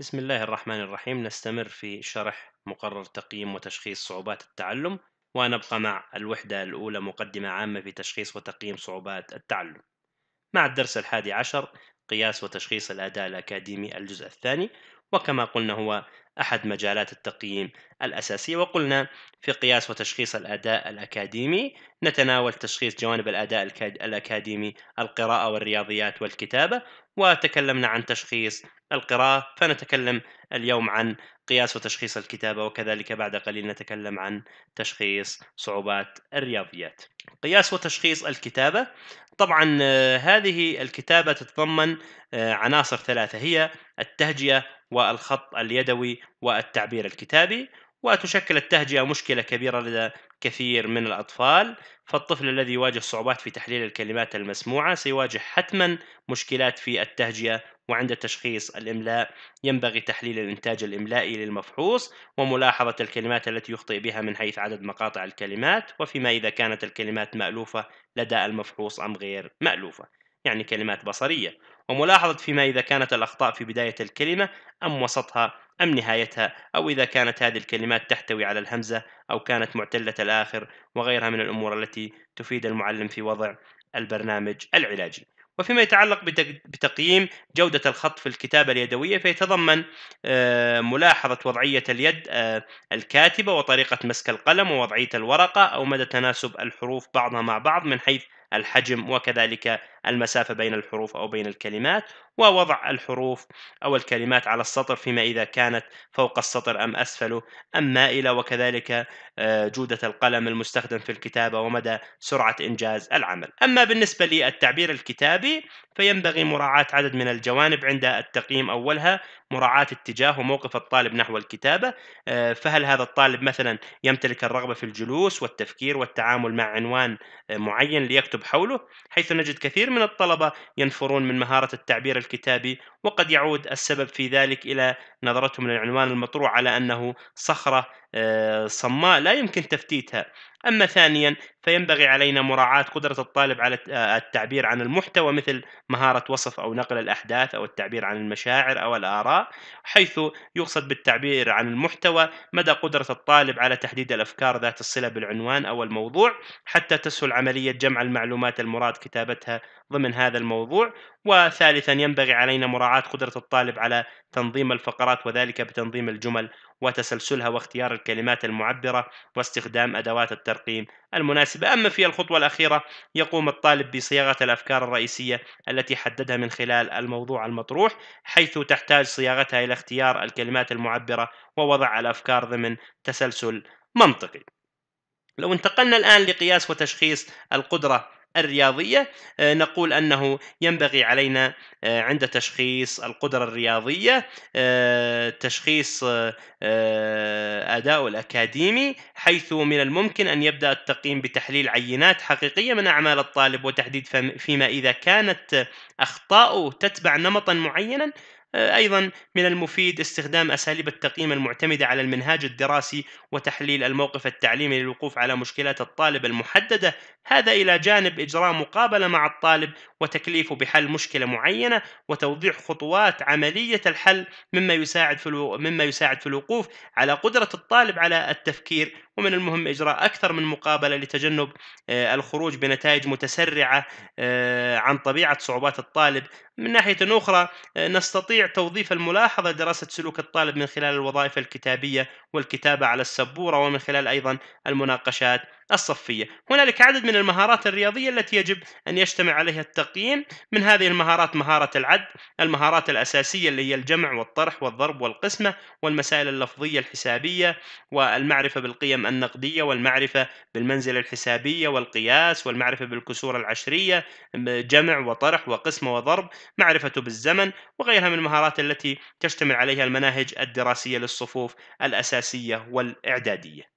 بسم الله الرحمن الرحيم نستمر في شرح مقرر تقييم وتشخيص صعوبات التعلم ونبقى مع الوحدة الأولى مقدمة عامة في تشخيص وتقييم صعوبات التعلم مع الدرس الحادي عشر قياس وتشخيص الأداء الأكاديمي الجزء الثاني وكما قلنا هو أحد مجالات التقييم الأساسية وقلنا في قياس وتشخيص الأداء الأكاديمي نتناول تشخيص جوانب الأداء الأكاديمي القراءة والرياضيات والكتابة وتكلمنا عن تشخيص القراءة فنتكلم اليوم عن قياس وتشخيص الكتابة وكذلك بعد قليل نتكلم عن تشخيص صعوبات الرياضيات. قياس وتشخيص الكتابة طبعا هذه الكتابة تتضمن آه، عناصر ثلاثة هي التهجئة والخط اليدوي والتعبير الكتابي وتشكل التهجئة مشكلة كبيرة لدى كثير من الأطفال فالطفل الذي يواجه صعوبات في تحليل الكلمات المسموعة سيواجه حتما مشكلات في التهجئة وعند تشخيص الإملاء ينبغي تحليل الإنتاج الإملائي للمفحوص وملاحظة الكلمات التي يخطئ بها من حيث عدد مقاطع الكلمات وفيما إذا كانت الكلمات مألوفة لدى المفحوص أم غير مألوفة يعني كلمات بصرية وملاحظة فيما إذا كانت الأخطاء في بداية الكلمة أم وسطها أم نهايتها أو إذا كانت هذه الكلمات تحتوي على الهمزة أو كانت معتلة الآخر وغيرها من الأمور التي تفيد المعلم في وضع البرنامج العلاجي وفيما يتعلق بتقييم جودة الخط في الكتابة اليدوية فيتضمن آه، ملاحظة وضعية اليد آه، الكاتبة وطريقة مسك القلم ووضعية الورقة أو مدى تناسب الحروف بعضها مع بعض من حيث الحجم وكذلك المسافة بين الحروف أو بين الكلمات ووضع الحروف أو الكلمات على السطر فيما إذا كانت فوق السطر أم أسفله أم مائلة وكذلك آه، جودة القلم المستخدم في الكتابة ومدى سرعة إنجاز العمل أما بالنسبة للتعبير الكتابي فينبغي مراعاة عدد من الجوانب عند التقييم أولها مراعاة اتجاه وموقف الطالب نحو الكتابة آه، فهل هذا الطالب مثلا يمتلك الرغبة في الجلوس والتفكير والتعامل مع عنوان آه، معين ليكتب حوله حيث نجد كثير من الطلبة ينفرون من مهارة التعبير الكتابي وقد يعود السبب في ذلك إلى نظرتهم للعنوان المطروح على أنه صخرة آه، صماء لا يمكن تفتيتها أما ثانيا فينبغي علينا مراعاة قدرة الطالب على آه، التعبير عن المحتوى مثل مهارة وصف أو نقل الأحداث أو التعبير عن المشاعر أو الآراء حيث يقصد بالتعبير عن المحتوى مدى قدرة الطالب على تحديد الأفكار ذات الصلة بالعنوان أو الموضوع حتى تسهل عملية جمع المعلومات المراد كتابتها ضمن هذا الموضوع وثالثا ينبغي علينا مراعاة قدرة الطالب على تنظيم الفقرات وذلك بتنظيم الجمل وتسلسلها واختيار الكلمات المعبرة واستخدام أدوات الترقيم المناسبة أما في الخطوة الأخيرة يقوم الطالب بصياغة الأفكار الرئيسية التي حددها من خلال الموضوع المطروح حيث تحتاج صياغتها إلى اختيار الكلمات المعبرة ووضع الأفكار ضمن تسلسل منطقي لو انتقلنا الآن لقياس وتشخيص القدرة الرياضية آه، نقول أنه ينبغي علينا آه، عند تشخيص القدرة الرياضية آه، تشخيص أداء الأكاديمي حيث من الممكن أن يبدأ التقييم بتحليل عينات حقيقية من أعمال الطالب وتحديد فيما إذا كانت أخطاؤه تتبع نمطا معينا آه، أيضا من المفيد استخدام أساليب التقييم المعتمدة على المنهاج الدراسي وتحليل الموقف التعليمي للوقوف على مشكلات الطالب المحددة هذا إلى جانب إجراء مقابلة مع الطالب وتكليفه بحل مشكلة معينة وتوضيح خطوات عملية الحل مما يساعد في مما يساعد في الوقوف على قدرة الطالب على التفكير ومن المهم إجراء أكثر من مقابلة لتجنب آه، الخروج بنتائج متسرعة آه، عن طبيعة صعوبات الطالب من ناحية أخرى آه، نستطيع توظيف الملاحظة دراسة سلوك الطالب من خلال الوظائف الكتابية والكتابة على السبورة ومن خلال أيضا المناقشات الصفية هنالك عدد من المهارات الرياضية التي يجب أن يجتمع عليها التقييم من هذه المهارات مهارة العد المهارات الأساسية اللي هي الجمع والطرح والضرب والقسمة والمسائل اللفظية الحسابية والمعرفة بالقيم النقدية والمعرفة بالمنزلة الحسابية والقياس والمعرفة بالكسور العشرية جمع وطرح وقسمة وضرب معرفة بالزمن وغيرها من المهارات التي تشتمل عليها المناهج الدراسية للصفوف الأساسية والإعدادية